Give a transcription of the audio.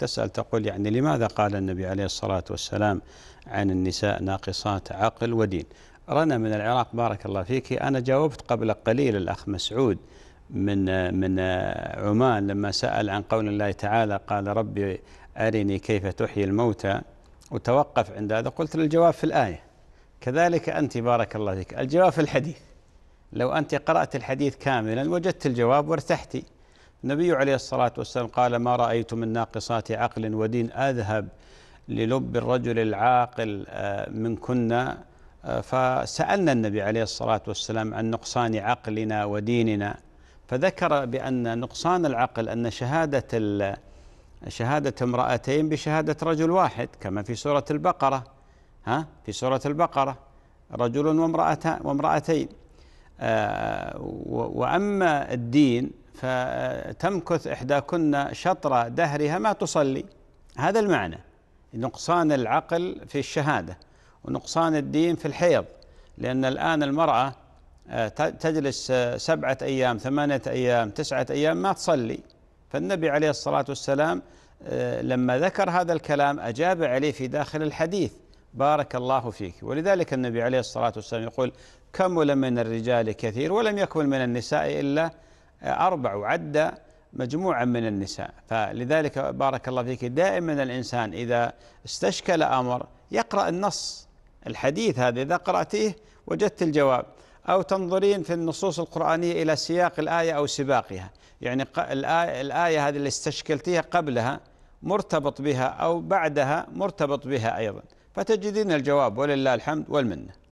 تسأل تقول يعني لماذا قال النبي عليه الصلاة والسلام عن النساء ناقصات عقل ودين رنا من العراق بارك الله فيك أنا جاوبت قبل قليل الأخ مسعود من من عمان لما سأل عن قول الله تعالى قال ربي أرني كيف تحيي الموتى وتوقف عند هذا قلت الجواب في الآية كذلك أنت بارك الله فيك الجواب في الحديث لو أنت قرأت الحديث كاملا وجدت الجواب وارتحتي النبي عليه الصلاة والسلام قال ما رأيت من ناقصات عقل ودين أذهب للب الرجل العاقل آه، من كنا آه، فسألنا النبي عليه الصلاة والسلام عن نقصان عقلنا وديننا فذكر بأن نقصان العقل أن شهادة شهادة امرأتين بشهادة رجل واحد كما في سورة البقرة ها في سورة البقرة رجل وامرأتين آه، وأما الدين فتمكث إحداكن شطر دهرها ما تصلي هذا المعنى نقصان العقل في الشهادة ونقصان الدين في الحيض لأن الآن المرأة آه، تجلس آه، سبعة أيام ثمانية أيام تسعة أيام ما تصلي فالنبي عليه الصلاة والسلام آه، لما ذكر هذا الكلام أجاب عليه في داخل الحديث بارك الله فيك ولذلك النبي عليه الصلاة والسلام يقول كمل من الرجال كثير ولم يكمل من النساء إلا أربع وعد مجموعة من النساء فلذلك بارك الله فيك دائما الإنسان إذا استشكل أمر يقرأ النص الحديث هذا إذا قرأتيه وجدت الجواب أو تنظرين في النصوص القرآنية إلى سياق الآية أو سباقها يعني الآية, الآية هذه اللي استشكلتيها قبلها مرتبط بها أو بعدها مرتبط بها أيضا فتجدين الجواب ولله الحمد والمنه